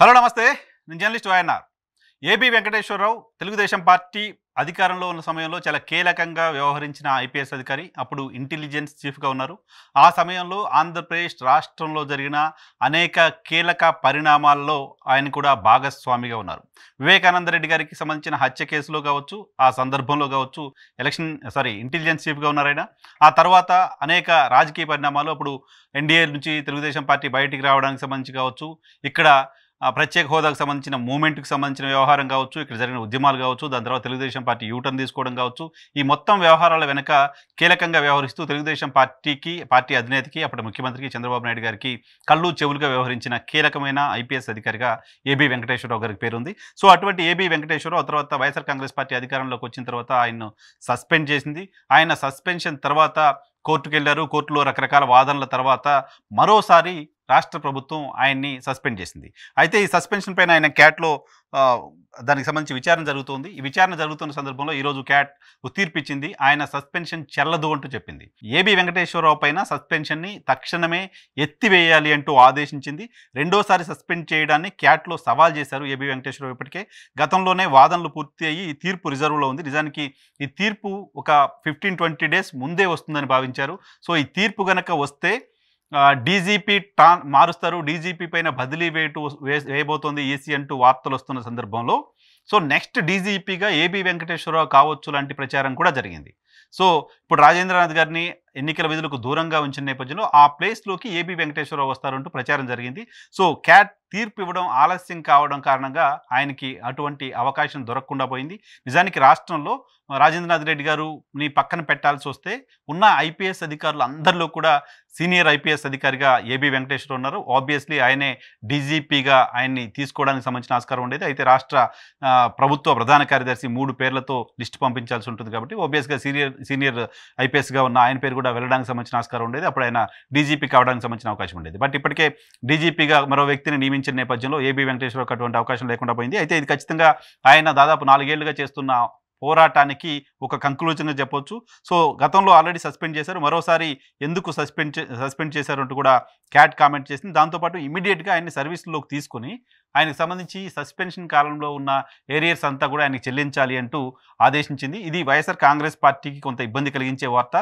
hello నమస్తే నేను journalist YNR AB Venkateswara Rao Telugu Desam party అధికారంలో ఉన్న సమయంలో చాలా కీలకంగా వ్యవహరించిన ఐపీఎస్ అధికారి అప్పుడు ఇంటెలిజెన్స్ చీఫ్గా ఉన్నారు ఆ సమయంలో ఆంధ్రప్రదేశ్ రాష్ట్రంలో జరిగిన అనేక కీలక పరిణామాల్లో ఆయన కూడా భాగస్వామిగా ఉన్నారు వివేకానంద రెడ్డి గారికి సంబంధించిన హత్య కేసులో కావచ్చు ఆ సందర్భంలో కావచ్చు ఎలక్షన్ సారీ ఇంటెలిజెన్స్ చీఫ్గా ఉన్నారు ఆయన ఆ తర్వాత అనేక రాజకీయ పరిణామాలు అప్పుడు ఎన్డీఏ నుంచి తెలుగుదేశం పార్టీ బయటికి రావడానికి సంబంధించి కావచ్చు ఇక్కడ ప్రత్యేక హోదాకు సంబంధించిన మూమెంట్కి సంబంధించిన వ్యవహారం కావచ్చు ఇక్కడ జరిగిన ఉద్యమాలు కావచ్చు దాని తర్వాత తెలుగుదేశం పార్టీ యూటర్న్ తీసుకోవడం కావచ్చు ఈ మొత్తం వ్యవహారాల వెనక కీలకంగా వ్యవహరిస్తూ తెలుగుదేశం పార్టీకి పార్టీ అధినేతకి అప్పటి ముఖ్యమంత్రికి చంద్రబాబు నాయుడు గారికి కళ్ళు చెవులుగా వ్యవహరించిన కీలకమైన ఐపీఎస్ అధికారిగా ఏబీ వెంకటేశ్వరరావు గారికి పేరుంది సో అటువంటి ఏబీ వెంకటేశ్వరరావు తర్వాత వైఎస్ఆర్ కాంగ్రెస్ పార్టీ అధికారంలోకి వచ్చిన తర్వాత ఆయన్ను సస్పెండ్ చేసింది ఆయన సస్పెన్షన్ తర్వాత కోర్టుకు వెళ్ళారు కోర్టులో రకరకాల వాదనల తర్వాత మరోసారి రాష్ట్ర ప్రభుత్వం ఆయన్ని సస్పెండ్ చేసింది అయితే ఈ సస్పెన్షన్ పైన ఆయన క్యాట్లో దానికి సంబంధించి విచారణ జరుగుతోంది ఈ విచారణ జరుగుతున్న సందర్భంలో ఈరోజు క్యాట్ తీర్పిచ్చింది ఆయన సస్పెన్షన్ చెల్లదు అంటూ చెప్పింది ఏబి వెంకటేశ్వరరావు పైన సస్పెన్షన్ని తక్షణమే ఎత్తివేయాలి అంటూ ఆదేశించింది రెండోసారి సస్పెండ్ చేయడాన్ని క్యాట్లో సవాల్ చేశారు ఏబి వెంకటేశ్వరరావు ఇప్పటికే గతంలోనే వాదనలు పూర్తి అయ్యి ఈ తీర్పు రిజర్వ్లో ఉంది నిజానికి ఈ తీర్పు ఒక ఫిఫ్టీన్ ట్వంటీ డేస్ ముందే వస్తుందని భావించారు సో ఈ తీర్పు గనక వస్తే డీజీపీ టా మారుస్తారు డీజీపీ పైన బదిలీ వేటు వేయబోతోంది ఈసీ అంటూ వార్తలు వస్తున్న సందర్భంలో సో నెక్స్ట్ డీజీపీగా ఏబి వెంకటేశ్వరరావు కావచ్చు లాంటి ప్రచారం కూడా జరిగింది సో ఇప్పుడు రాజేంద్రనాథ్ గారిని ఎన్నికల విధులకు దూరంగా ఉంచిన నేపథ్యంలో ఆ ప్లేస్లోకి ఏబి వెంకటేశ్వరరావు వస్తారంటూ ప్రచారం జరిగింది సో క్యాట్ తీర్పు ఇవ్వడం ఆలస్యం కావడం కారణంగా ఆయనకి అటువంటి అవకాశం దొరకకుండా పోయింది నిజానికి రాష్ట్రంలో రాజేంద్రనాథ్ రెడ్డి గారు నీ పక్కన పెట్టాల్సి వస్తే ఉన్న ఐపీఎస్ అధికారులు అందరిలో కూడా సీనియర్ ఐపీఎస్ అధికారిగా ఏబి వెంకటేశ్వర ఉన్నారు ఆబ్వియస్లీ ఆయనే డీజీపీగా ఆయన్ని తీసుకోవడానికి సంబంధించిన ఆస్కారం ఉండేది అయితే రాష్ట్ర ప్రభుత్వ ప్రధాన కార్యదర్శి మూడు పేర్లతో లిస్టు పంపించాల్సి ఉంటుంది కాబట్టి ఆబ్వియస్గా సీనియర్ సీనియర్ ఐపీఎస్గా ఉన్న ఆయన పేరు కూడా కూడా వెళ్ళడానికి సంబంధించిన ఆస్కారం ఉండేది అప్పుడు ఆయన డీజీపీ కావడానికి సంబంధించిన అవకాశం ఉండేది బట్ ఇప్పటికే డీజీపీగా మరో వ్యక్తిని నియమించిన నేపథ్యంలో ఏబీ వెంకటేశ్వర అటువంటి అవకాశం లేకుండా పోయింది అయితే ఇది ఖచ్చితంగా ఆయన దాదాపు నాలుగేళ్లుగా చేస్తున్న పోరాటానికి ఒక కంక్లూజన్గా చెప్పొచ్చు సో గతంలో ఆల్రెడీ సస్పెండ్ చేశారు మరోసారి ఎందుకు సస్పెండ్ సస్పెండ్ చేశారంటూ కూడా క్యాట్ కామెంట్ చేసింది దాంతోపాటు ఇమీడియట్గా ఆయన్ని సర్వీస్లోకి తీసుకుని ఆయనకు సంబంధించి సస్పెన్షన్ కాలంలో ఉన్న ఏరియర్స్ అంతా కూడా ఆయనకు చెల్లించాలి అంటూ ఆదేశించింది ఇది వైఎస్ఆర్ కాంగ్రెస్ పార్టీకి కొంత ఇబ్బంది కలిగించే వార్త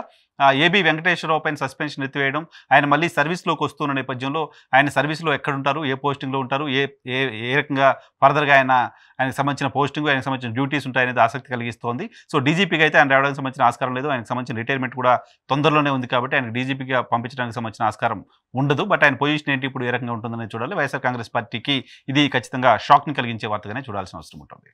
ఏబి వెంకటేశ్వరరావు పైన సస్పెన్షన్ ఎత్తివేయడం ఆయన మళ్ళీ సర్వీస్లోకి వస్తున్న నేపథ్యంలో ఆయన సర్వీస్లో ఎక్కడుంటారు ఏ పోస్టింగ్లో ఉంటారు ఏ ఏ ఏ రకంగా ఫర్దర్గా ఆయన ఆయనకు సంబంధించిన పోస్టింగ్ ఆయనకు సంబంధించిన డ్యూటీస్ ఉంటాయనేది ఆసక్తి కలిగిస్తోంది సో డీజీపీకి అయితే ఆయన రావడానికి సంబంధించిన ఆస్కారం లేదు ఆయనకు సంబంధించిన రిటైర్మెంట్ కూడా తొందరలోనే ఉంది కాబట్టి ఆయన డీజీపీగా పంపించడానికి సంబంధించిన ఆస్కారం ఉండదు బట్ ఆయన పొజిషన్ ఏంటి ఇప్పుడు ఏ రకంగా ఉంటుందనేది చూడాలి వైఎస్ఆర్ కాంగ్రెస్ పార్టీకి ఇది ఇది ఖచ్చితంగా షాక్ని కలిగించే వార్తగానే చూడాల్సిన అవసరం ఉంటుంది